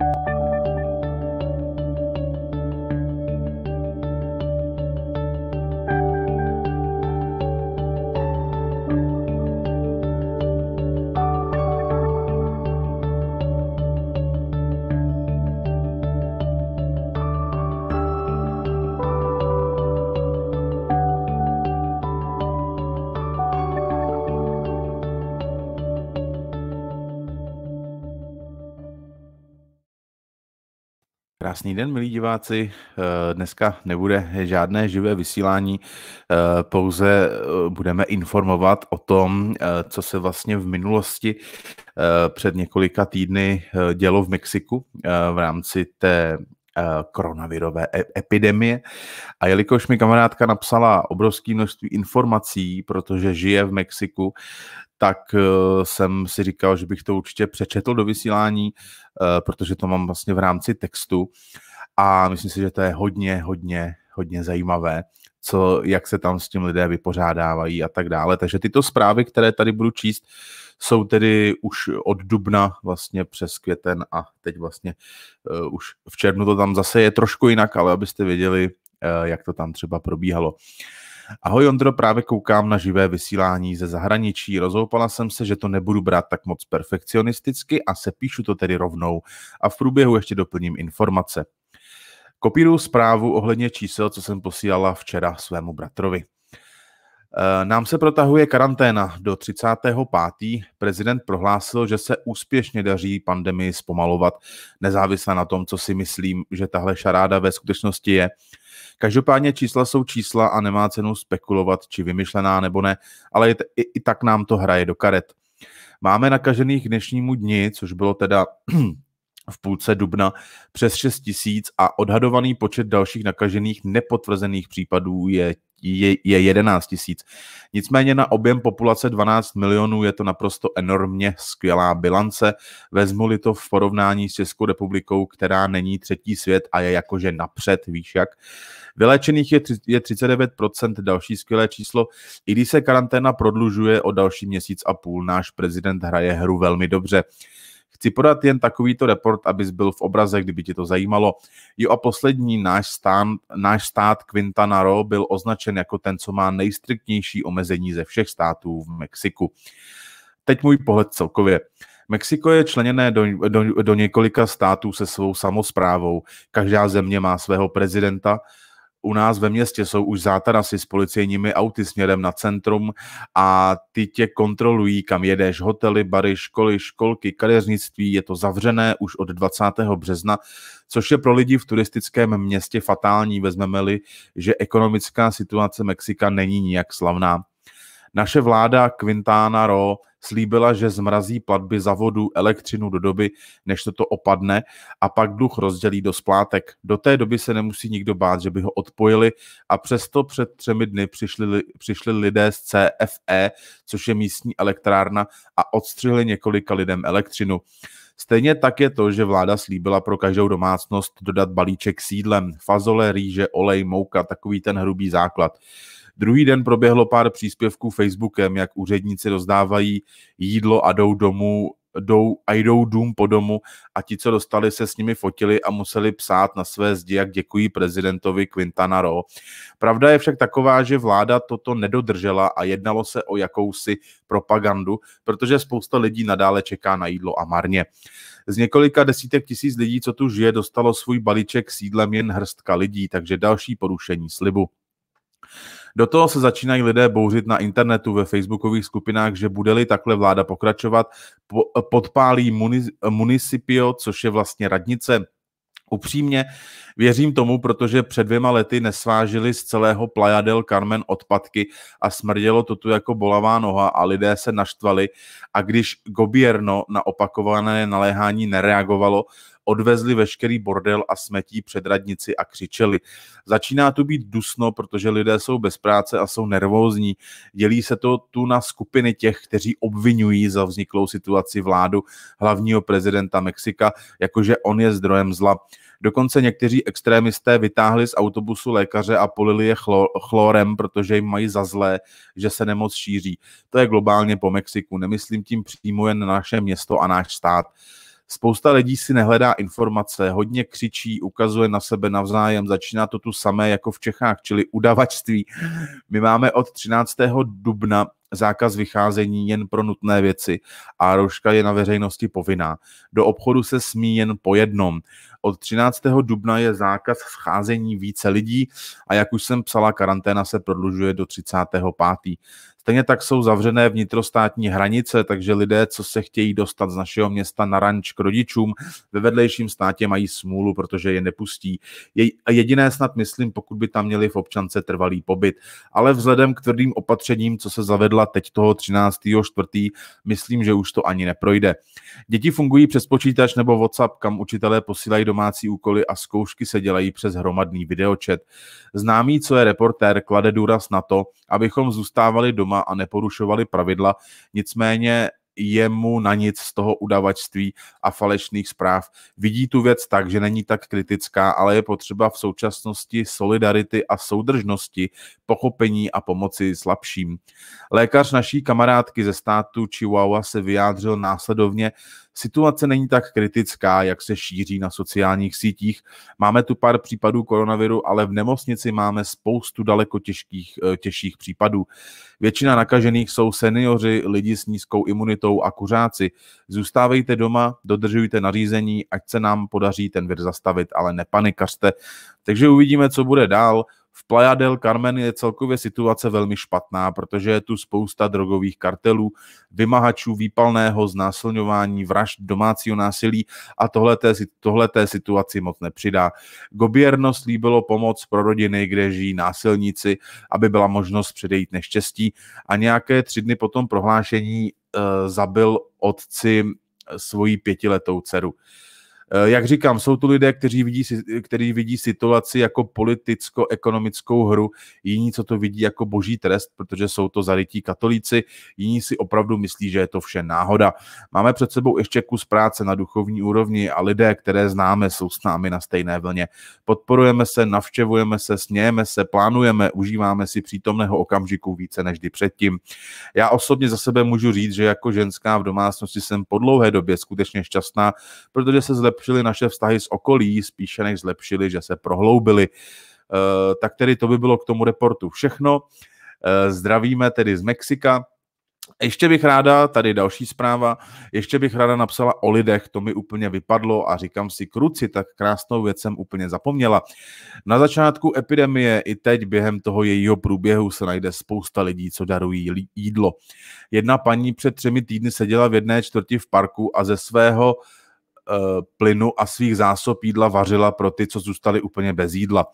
you Krásný den, milí diváci. Eh, dneska nebude žádné živé vysílání, eh, pouze eh, budeme informovat o tom, co se vlastně v minulosti před několika týdny dělo v Mexiku v rámci té Eh, koronavirové e- epidemie. A jelikož mi kamarádka napsala obrovské množství informací, protože žije v Mexiku, tak eh, jsem si říkal, že bych to určitě přečetl do vysílání, eh, protože to mám vlastně v rámci textu. A myslím si, že to je hodně, hodně hodně zajímavé, co, jak se tam s tím lidé vypořádávají a tak dále. Takže tyto zprávy, které tady budu číst, jsou tedy už od dubna vlastně přes květen a teď vlastně uh, už v červnu to tam zase je trošku jinak, ale abyste věděli, uh, jak to tam třeba probíhalo. Ahoj Ondro, právě koukám na živé vysílání ze zahraničí. Rozoupala jsem se, že to nebudu brát tak moc perfekcionisticky a sepíšu to tedy rovnou a v průběhu ještě doplním informace. Kopíruju zprávu ohledně čísel, co jsem posílala včera svému bratrovi. Eh, nám se protahuje karanténa do 35. Prezident prohlásil, že se úspěšně daří pandemii zpomalovat, nezávisle na tom, co si myslím, že tahle šaráda ve skutečnosti je. Každopádně čísla jsou čísla a nemá cenu spekulovat, či vymyšlená nebo ne, ale i, i, i tak nám to hraje do karet. Máme nakažených k dnešnímu dni, což bylo teda v půlce dubna přes 6 tisíc a odhadovaný počet dalších nakažených nepotvrzených případů je je, je 11 tisíc. Nicméně na objem populace 12 milionů je to naprosto enormně skvělá bilance. Vezmu-li to v porovnání s Českou republikou, která není třetí svět a je jakože napřed, víš jak. Vylečených je, je 39%, další skvělé číslo. I když se karanténa prodlužuje o další měsíc a půl, náš prezident hraje hru velmi dobře. Chci podat jen takovýto report, abys byl v obraze, kdyby ti to zajímalo. Jo a poslední, náš, stán, náš stát Quintanaro byl označen jako ten, co má nejstriktnější omezení ze všech států v Mexiku. Teď můj pohled celkově. Mexiko je členěné do, do, do několika států se svou samozprávou. Každá země má svého prezidenta, u nás ve městě jsou už zátarasy s policejními auty směrem na centrum a ty tě kontrolují, kam jedeš, hotely, bary, školy, školky, kadeřnictví, je to zavřené už od 20. března, což je pro lidi v turistickém městě fatální, vezmeme-li, že ekonomická situace Mexika není nijak slavná. Naše vláda Quintana Roo slíbila, že zmrazí platby za vodu, elektřinu do doby, než toto opadne a pak dluh rozdělí do splátek. Do té doby se nemusí nikdo bát, že by ho odpojili a přesto před třemi dny přišli, přišli lidé z CFE, což je místní elektrárna a odstřihli několika lidem elektřinu. Stejně tak je to, že vláda slíbila pro každou domácnost dodat balíček sídlem, fazole, rýže, olej, mouka, takový ten hrubý základ. Druhý den proběhlo pár příspěvků Facebookem, jak úředníci rozdávají jídlo a jdou domů jdou a jdou dům po domu a ti, co dostali, se s nimi fotili a museli psát na své zdi, jak děkují prezidentovi Quintana Roo. Pravda je však taková, že vláda toto nedodržela a jednalo se o jakousi propagandu, protože spousta lidí nadále čeká na jídlo a marně. Z několika desítek tisíc lidí, co tu žije, dostalo svůj balíček s jídlem jen hrstka lidí, takže další porušení slibu. Do toho se začínají lidé bouřit na internetu ve facebookových skupinách, že bude-li takhle vláda pokračovat, podpálí muni, municipio, což je vlastně radnice Upřímně věřím tomu, protože před dvěma lety nesvážili z celého Playa del Carmen odpadky a smrdělo to tu jako bolavá noha a lidé se naštvali a když Gobierno na opakované naléhání nereagovalo, odvezli veškerý bordel a smetí před radnici a křičeli. Začíná tu být dusno, protože lidé jsou bez práce a jsou nervózní. Dělí se to tu na skupiny těch, kteří obvinují za vzniklou situaci vládu hlavního prezidenta Mexika, jakože on je zdrojem zla. Dokonce někteří extrémisté vytáhli z autobusu lékaře a polili je chlo- chlorem, protože jim mají za zlé, že se nemoc šíří. To je globálně po Mexiku. Nemyslím tím přímo jen na naše město a náš stát. Spousta lidí si nehledá informace, hodně křičí, ukazuje na sebe navzájem, začíná to tu samé jako v Čechách, čili udavačství. My máme od 13. dubna zákaz vycházení jen pro nutné věci a rouška je na veřejnosti povinná. Do obchodu se smí jen po jednom. Od 13. dubna je zákaz vcházení více lidí a jak už jsem psala, karanténa se prodlužuje do 35. Stejně tak jsou zavřené vnitrostátní hranice, takže lidé, co se chtějí dostat z našeho města na ranč k rodičům, ve vedlejším státě mají smůlu, protože je nepustí. jediné snad myslím, pokud by tam měli v občance trvalý pobyt. Ale vzhledem k tvrdým opatřením, co se zavedla volila teď toho 13. čtvrtý, Myslím, že už to ani neprojde. Děti fungují přes počítač nebo WhatsApp, kam učitelé posílají domácí úkoly a zkoušky se dělají přes hromadný videočet. Známý, co je reportér, klade důraz na to, abychom zůstávali doma a neporušovali pravidla, nicméně jemu na nic z toho udavačství a falešných zpráv. Vidí tu věc tak, že není tak kritická, ale je potřeba v současnosti solidarity a soudržnosti, pochopení a pomoci slabším. Lékař naší kamarádky ze státu Chihuahua se vyjádřil následovně, Situace není tak kritická, jak se šíří na sociálních sítích. Máme tu pár případů koronaviru, ale v nemocnici máme spoustu daleko těžkých, eh, těžších případů. Většina nakažených jsou seniori, lidi s nízkou imunitou a kuřáci. Zůstávejte doma, dodržujte nařízení, ať se nám podaří ten vir zastavit, ale nepanikařte. Takže uvidíme, co bude dál. V Playa del Carmen je celkově situace velmi špatná, protože je tu spousta drogových kartelů, vymahačů výpalného, znásilňování, vražd, domácího násilí a tohle tohleté situaci moc nepřidá. Gobierno slíbilo pomoc pro rodiny, kde žijí násilníci, aby byla možnost předejít neštěstí a nějaké tři dny po tom prohlášení e, zabil otci eh, svoji pětiletou dceru. Eh, jak říkám, jsou tu lidé, kteří vidí, kteří vidí situaci jako politicko-ekonomickou hru, jiní, co to vidí jako boží trest, protože jsou to zarytí katolíci, jiní si opravdu myslí, že je to vše náhoda. Máme před sebou ještě kus práce na duchovní úrovni a lidé, které známe, jsou s námi na stejné vlně. Podporujeme se, navštěvujeme se, smějeme se, plánujeme, užíváme si přítomného okamžiku více než kdy předtím. Já osobně za sebe můžu říct, že jako ženská v domácnosti jsem po dlouhé době skutečně šťastná, protože se zlepšuje zlepšili naše vztahy s okolí, spíše než zlepšili, že se prohloubili. Eh, tak tedy to by bylo k tomu reportu všechno. Eh, zdravíme tedy z Mexika. Ještě bych ráda, tady další zpráva, ještě bych ráda napsala o lidech, to mi úplně vypadlo a říkám si, kruci, tak krásnou věc jsem úplně zapomněla. Na začátku epidemie i teď během toho jejího průběhu se najde spousta lidí, co darují jídlo. Jedna paní před třemi týdny seděla v jedné čtvrti v parku a ze svého uh, Eh, plynu a svých zásob jídla vařila pro ty, co zůstali úplně bez jídla.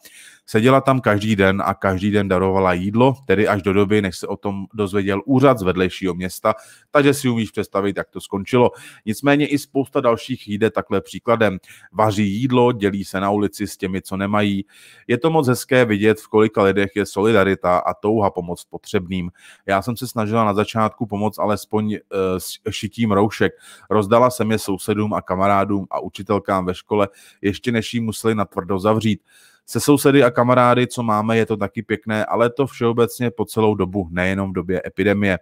Seděla tam každý den a každý den darovala jídlo, tedy až do doby, než se o tom dozvěděl úřad z vedlejšího města, takže si umíš představit, jak to skončilo. Nicméně i spousta dalších jde takhle příkladem. Vaří jídlo, dělí se na ulici s těmi, co nemají. Je to moc hezké vidět, v kolika lidech je solidarita a touha pomoc potřebným. Já jsem se snažila na začátku pomoct alespoň e, šitím roušek. Rozdala jsem je sousedům a kamarádům a učitelkám ve škole, ještě než jí museli natvrdo zavřít. Se sousedy a kamarády, co máme, je to taky pěkné, ale to všeobecně po celou dobu, nejenom v době epidemie.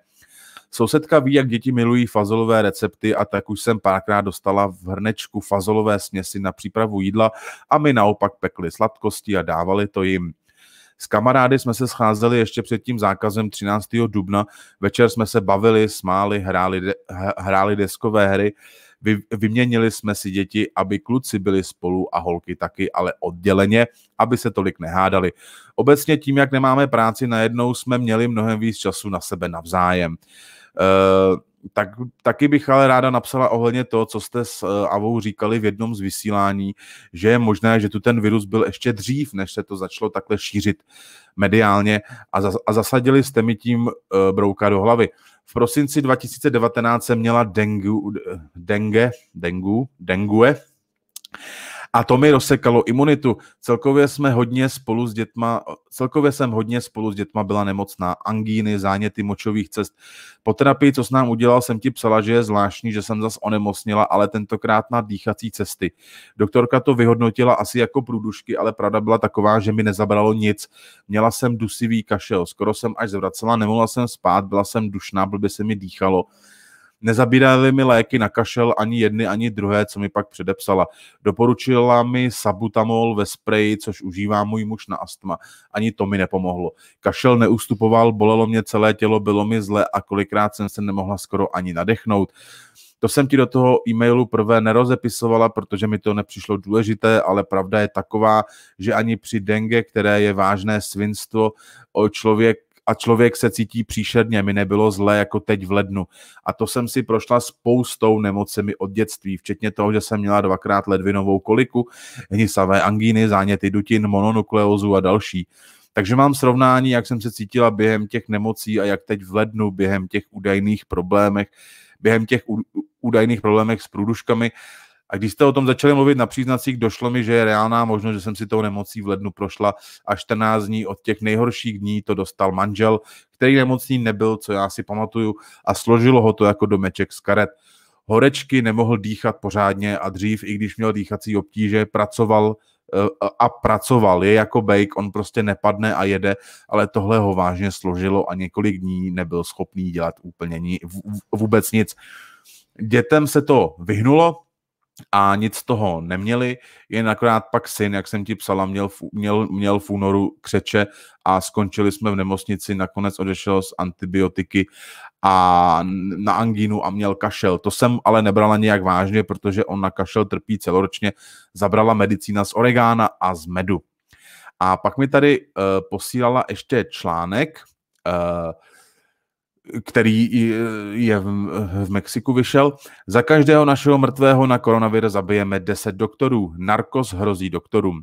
Sousedka ví, jak děti milují fazolové recepty a tak už jsem párkrát dostala v hrnečku fazolové směsi na přípravu jídla a my naopak pekli sladkosti a dávali to jim. S kamarády jsme se scházeli ještě před tím zákazem 13. dubna. Večer jsme se bavili, smáli, hráli, de- hráli deskové hry vy, vyměnili jsme si děti, aby kluci byli spolu a holky taky, ale odděleně, aby se tolik nehádali. Obecně tím, jak nemáme práci, najednou jsme měli mnohem víc času na sebe navzájem. E, tak, taky bych ale ráda napsala ohledně toho, co jste s eh, Avou říkali v jednom z vysílání, že je možné, že tu ten virus byl ještě dřív, než se to začalo takhle šířit mediálně a, zas, a zasadili jste mi tím e, brouka do hlavy. V prosinci 2019 se měla dengu, dengue, dengu, dengue, a to mi rozsekalo imunitu. Celkově jsme hodně spolu s dětma, celkově jsem hodně spolu s dětma byla nemocná. Angíny, záněty močových cest. Po terapii, co s nám udělal, jsem ti psala, že je zvláštní, že jsem zas onemocnila, ale tentokrát na dýchací cesty. Doktorka to vyhodnotila asi jako průdušky, ale pravda byla taková, že mi nezabralo nic. Měla jsem dusivý kašel, skoro jsem až zvracela, nemohla jsem spát, byla jsem dušná, blbě se mi dýchalo. Nezabírali mi léky na kašel ani jedny, ani druhé, co mi pak předepsala. Doporučila mi sabutamol ve spreji, což užívá můj muž na astma. Ani to mi nepomohlo. Kašel neustupoval, bolelo mě celé tělo, bylo mi zle a kolikrát jsem se nemohla skoro ani nadechnout. To jsem ti do toho e-mailu prvé nerozepisovala, protože mi to nepřišlo důležité, ale pravda je taková, že ani při dengue, které je vážné svinstvo, člověk a člověk se cítí příšerně, mi nebylo zle jako teď v lednu. A to jsem si prošla spoustou nemocemi od dětství, včetně toho, že jsem měla dvakrát ledvinovou koliku, hnisavé angíny, záněty dutin, mononukleózu a další. Takže mám srovnání, jak jsem se cítila během těch nemocí a jak teď v lednu během těch údajných problémech, během těch údajných problémech s průduškami a když jste o tom začali mluvit na příznacích, došlo mi, že je reálná možnost, že jsem si tou nemocí v lednu prošla a 14 dní od těch nejhorších dní to dostal manžel, který nemocný nebyl, co já si pamatuju, a složilo ho to jako domeček z karet. Horečky nemohl dýchat pořádně a dřív, i když měl dýchací obtíže, pracoval eh, a pracoval. Je jako bake, on prostě nepadne a jede, ale tohle ho vážně složilo a několik dní nebyl schopný dělat úplně ni, vůbec nic. Dětem se to vyhnulo, a nic z toho neměli, jen akorát pak syn, jak jsem ti psala, měl, měl, měl v únoru křeče a skončili jsme v nemocnici, nakonec odešel z antibiotiky a na angínu a měl kašel. To jsem ale nebrala nějak vážně, protože on na kašel trpí celoročně, zabrala medicína z oregána a z medu. A pak mi tady uh, posílala ještě článek, uh, který eh, je v Mexiku vyšel. Za každého našeho mrtvého na koronavir zabijeme 10 doktorů. Narkos hrozí doktorům.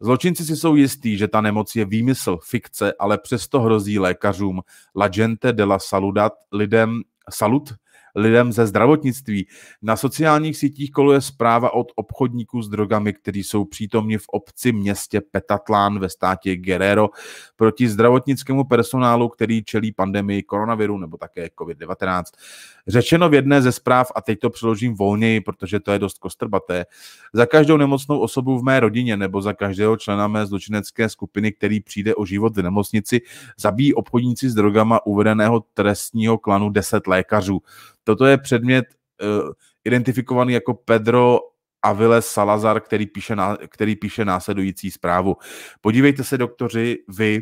Zločinci si jsou jistí, že ta nemoc je výmysl, fikce, ale přesto hrozí lékařům. La gente de la saludat, lidem, salut, lidem ze zdravotnictví. Na sociálních sítích koluje zpráva od obchodníků s drogami, kteří jsou přítomni v obci městě Petatlán ve státě Guerrero proti zdravotnickému personálu, který čelí pandemii koronaviru nebo také COVID-19. Řečeno v jedné ze zpráv, a teď to přeložím volněji, protože to je dost kostrbaté, za každou nemocnou osobu v mé rodině nebo za každého člena mé zločinecké skupiny, který přijde o život v nemocnici, zabíjí obchodníci s drogama uvedeného trestního klanu 10 lékařů. Toto je předmět uh, identifikovaný jako Pedro Avile Salazar, který píše, na, který píše následující zprávu. Podívejte se, doktoři, vy,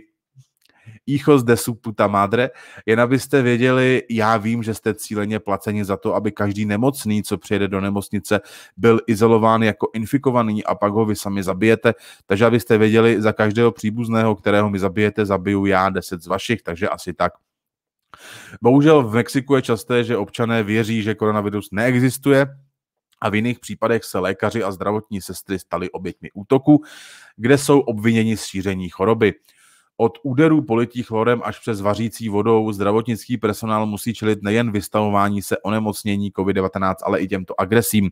Ichos de puta madre, jen abyste věděli, já vím, že jste cíleně placeni za to, aby každý nemocný, co přijede do nemocnice, byl izolován jako infikovaný a pak ho vy sami zabijete. Takže abyste věděli, za každého příbuzného, kterého mi zabijete, zabiju já deset z vašich, takže asi tak. Bohužel v Mexiku je časté, že občané věří, že koronavirus neexistuje a v jiných případech se lékaři a zdravotní sestry stali oběťmi útoku, kde jsou obviněni z šíření choroby. Od úderů politých chlorem až přes vařící vodou zdravotnický personál musí čelit nejen vystavování se onemocnění COVID-19, ale i těmto agresím.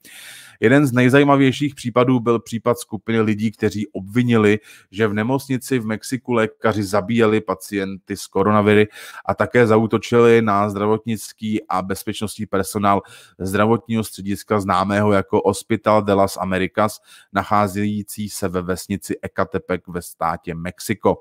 Jeden z nejzajímavějších případů byl případ skupiny lidí, kteří obvinili, že v nemocnici v Mexiku lékaři zabíjeli pacienty s koronaviry a také zautočili na zdravotnický a bezpečnostní personál zdravotního střediska známého jako Hospital de las Americas, nacházející se ve vesnici Ecatepec ve státě Mexiko.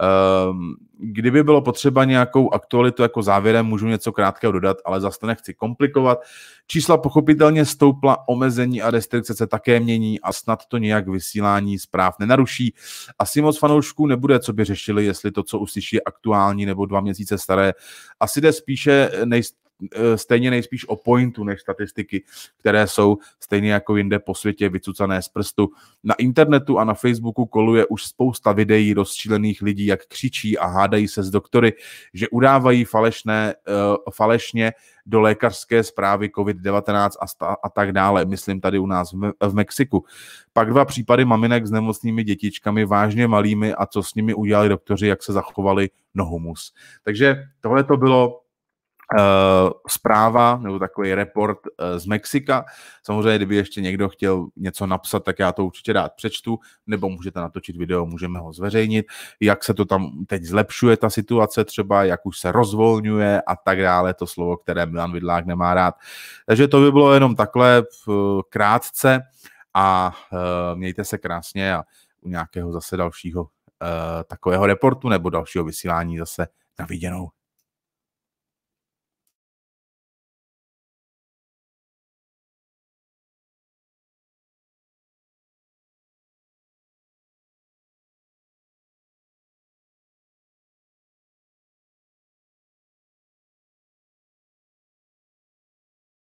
Ehm, kdyby bylo potřeba nějakou aktualitu jako závěrem, můžu něco krátkého dodat, ale zase to nechci komplikovat. Čísla pochopitelně stoupla, omezení a restrikce se také mění a snad to nějak vysílání zpráv nenaruší. Asi moc fanoušků nebude, co by řešili, jestli to, co uslyší, je aktuální nebo dva měsíce staré. Asi jde spíše nej, Eh, stejně nejspíš o pointu než statistiky, které jsou stejně jako jinde po světě vycucané z prstu. Na internetu a na Facebooku koluje už spousta videí rozčílených lidí, jak křičí a hádají se s doktory, že udávají falešné, eh, falešně do lékařské zprávy COVID-19 a, sta- a tak dále, myslím tady u nás v, Me- v Mexiku. Pak dva případy maminek s nemocnými dětičkami, vážně malými a co s nimi udělali doktoři, jak se zachovali nohumus. Takže tohle to bylo Eh, zpráva nebo takový report eh, z Mexika. Samozřejmě, kdyby ještě někdo chtěl něco napsat, tak já to určitě rád přečtu, nebo můžete natočit video, můžeme ho zveřejnit, jak se to tam teď zlepšuje ta situace třeba, jak už se rozvolňuje a tak dále, to slovo, které Milan Vidlák nemá rád. Takže to by bylo jenom takhle v eh, krátce a mějte se krásně a u nějakého zase dalšího takového reportu nebo dalšího vysílání zase na viděnou.